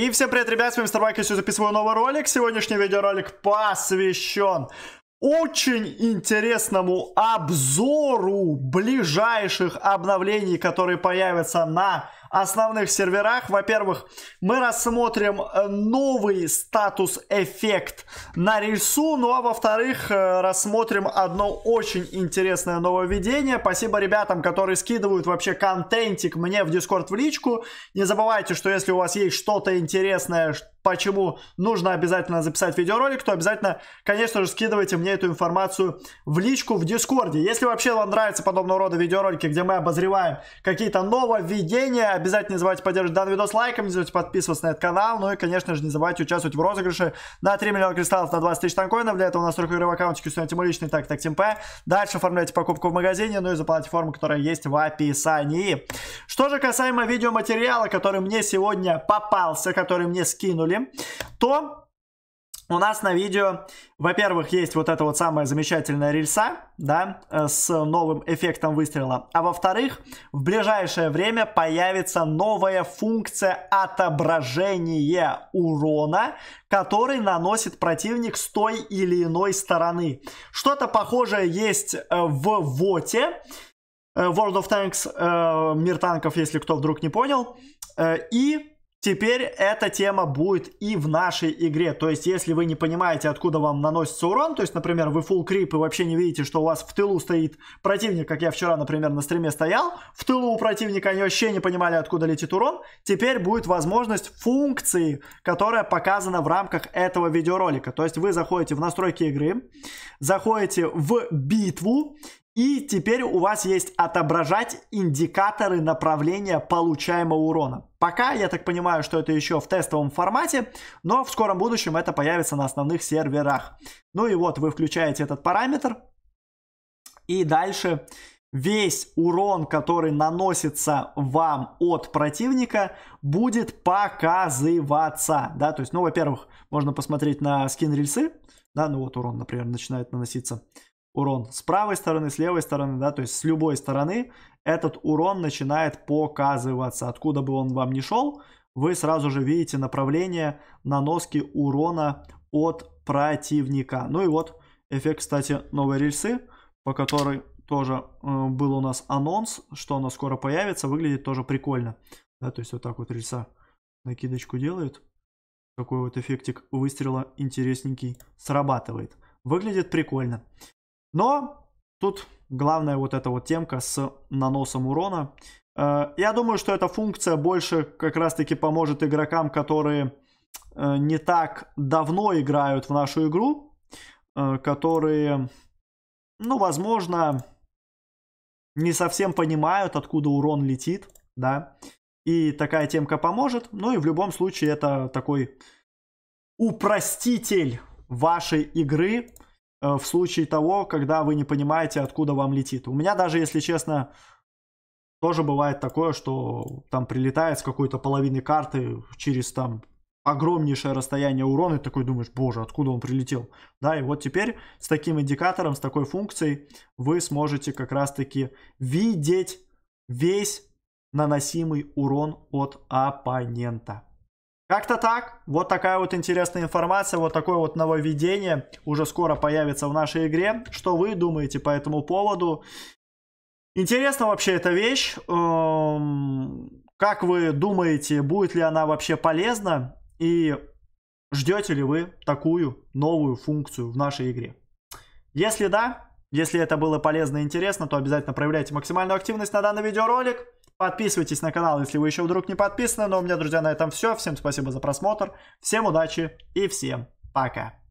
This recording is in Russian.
И всем привет, ребят, с вами Мистер я сегодня записываю новый ролик. Сегодняшний видеоролик посвящен очень интересному обзору ближайших обновлений, которые появятся на основных серверах. Во-первых, мы рассмотрим э, новый статус-эффект на рельсу, ну а во-вторых, э, рассмотрим одно очень интересное нововведение. Спасибо ребятам, которые скидывают вообще контентик мне в дискорд в личку. Не забывайте, что если у вас есть что-то интересное, почему нужно обязательно записать видеоролик, то обязательно, конечно же, скидывайте мне эту информацию в личку в Дискорде. Если вообще вам нравятся подобного рода видеоролики, где мы обозреваем какие-то нововведения, обязательно не забывайте поддерживать данный видос лайком, не забывайте подписываться на этот канал, ну и, конечно же, не забывайте участвовать в розыгрыше на 3 миллиона кристаллов на 20 тысяч танкоинов. Для этого у нас только игровой аккаунтик, установите мой личный, так, так, Тимпе. Дальше оформляйте покупку в магазине, ну и заплатите форму, которая есть в описании. Что же касаемо видеоматериала, который мне сегодня попался, который мне скинули, то у нас на видео, во-первых, есть вот эта вот самая замечательная рельса, да, э, с новым эффектом выстрела. А во-вторых, в ближайшее время появится новая функция отображения урона, который наносит противник с той или иной стороны. Что-то похожее есть э, в ВОТе, Э, World of Tanks, э, мир танков, если кто вдруг не понял. Э, и Теперь эта тема будет и в нашей игре. То есть, если вы не понимаете, откуда вам наносится урон, то есть, например, вы full крип и вообще не видите, что у вас в тылу стоит противник, как я вчера, например, на стриме стоял, в тылу у противника они вообще не понимали, откуда летит урон, теперь будет возможность функции, которая показана в рамках этого видеоролика. То есть, вы заходите в настройки игры, заходите в битву, и теперь у вас есть отображать индикаторы направления получаемого урона. Пока я так понимаю, что это еще в тестовом формате, но в скором будущем это появится на основных серверах. Ну и вот вы включаете этот параметр. И дальше весь урон, который наносится вам от противника, будет показываться. Да, то есть, ну, во-первых, можно посмотреть на скин рельсы. Да, ну вот урон, например, начинает наноситься урон с правой стороны, с левой стороны, да, то есть с любой стороны этот урон начинает показываться. Откуда бы он вам ни шел, вы сразу же видите направление наноски урона от противника. Ну и вот эффект, кстати, новой рельсы, по которой тоже э, был у нас анонс, что она скоро появится, выглядит тоже прикольно. Да, то есть вот так вот рельса накидочку делает. Такой вот эффектик выстрела интересненький срабатывает. Выглядит прикольно. Но тут главная вот эта вот темка с наносом урона. Э, я думаю, что эта функция больше как раз-таки поможет игрокам, которые э, не так давно играют в нашу игру, э, которые, ну, возможно, не совсем понимают, откуда урон летит, да, и такая темка поможет, ну и в любом случае это такой упроститель вашей игры, Э, в случае того, когда вы не понимаете, откуда вам летит. У меня даже, если честно, тоже бывает такое, что там прилетает с какой-то половины карты через там огромнейшее расстояние урона, и такой думаешь, боже, откуда он прилетел? Да, и вот теперь с таким индикатором, с такой функцией вы сможете как раз-таки видеть весь наносимый урон от оппонента. Как-то так. Вот такая вот интересная информация, вот такое вот нововведение уже скоро появится в нашей игре. Что вы думаете по этому поводу? Интересна вообще эта вещь. Эм, как вы думаете, будет ли она вообще полезна? И ждете ли вы такую новую функцию в нашей игре? Если да, если это было полезно и интересно, то обязательно проявляйте максимальную активность на данный видеоролик. Подписывайтесь на канал, если вы еще вдруг не подписаны. Но у меня, друзья, на этом все. Всем спасибо за просмотр. Всем удачи и всем пока.